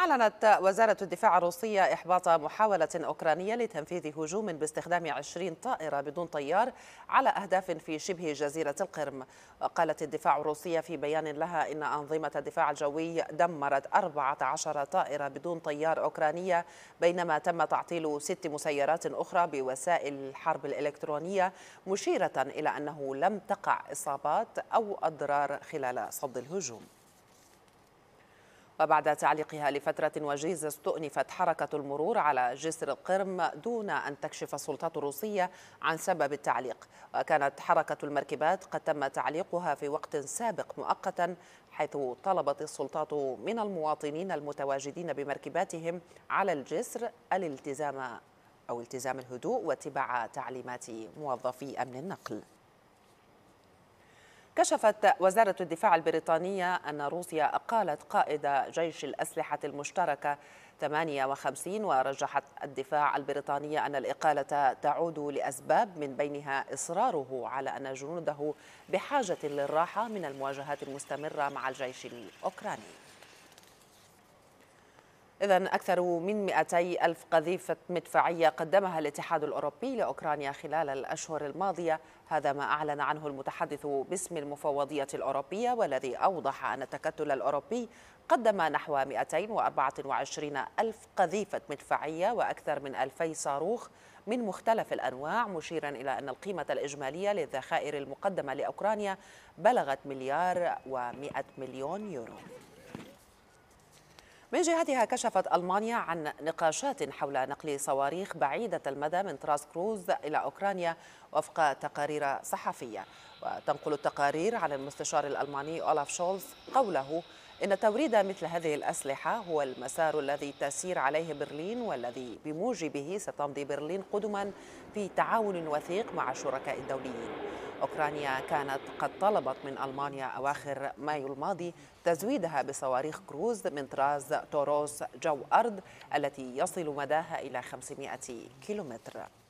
أعلنت وزارة الدفاع الروسية إحباط محاولة أوكرانية لتنفيذ هجوم باستخدام 20 طائرة بدون طيار على أهداف في شبه جزيرة القرم قالت الدفاع الروسية في بيان لها إن أنظمة الدفاع الجوي دمرت 14 طائرة بدون طيار أوكرانية بينما تم تعطيل ست مسيرات أخرى بوسائل الحرب الإلكترونية مشيرة إلى أنه لم تقع إصابات أو أضرار خلال صد الهجوم وبعد تعليقها لفترة وجيزة استؤنفت حركة المرور على جسر القرم دون أن تكشف السلطات الروسية عن سبب التعليق وكانت حركة المركبات قد تم تعليقها في وقت سابق مؤقتا حيث طلبت السلطات من المواطنين المتواجدين بمركباتهم على الجسر الالتزام أو التزام الهدوء واتباع تعليمات موظفي أمن النقل كشفت وزارة الدفاع البريطانية أن روسيا أقالت قائد جيش الأسلحة المشتركة 58 ورجحت الدفاع البريطانية أن الإقالة تعود لأسباب من بينها إصراره على أن جنوده بحاجة للراحة من المواجهات المستمرة مع الجيش الأوكراني إذا أكثر من 200 ألف قذيفة مدفعية قدمها الاتحاد الأوروبي لأوكرانيا خلال الأشهر الماضية هذا ما أعلن عنه المتحدث باسم المفوضية الأوروبية والذي أوضح أن التكتل الأوروبي قدم نحو 224 ألف قذيفة مدفعية وأكثر من 2000 صاروخ من مختلف الأنواع مشيرا إلى أن القيمة الإجمالية للذخائر المقدمة لأوكرانيا بلغت مليار ومئة مليون يورو من جهتها كشفت ألمانيا عن نقاشات حول نقل صواريخ بعيدة المدى من تراس كروز إلى أوكرانيا وفق تقارير صحفية وتنقل التقارير عن المستشار الألماني أولاف شولز قوله إن توريد مثل هذه الأسلحة هو المسار الذي تسير عليه برلين والذي بموجبه ستمضي برلين قدما في تعاون وثيق مع الشركاء الدوليين أوكرانيا كانت قد طلبت من ألمانيا أواخر مايو الماضي تزويدها بصواريخ كروز من طراز توروس جو أرض التي يصل مداها إلى 500 كيلومتر